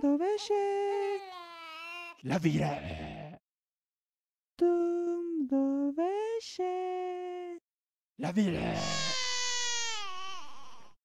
dove c'è la vira dove c'è la vira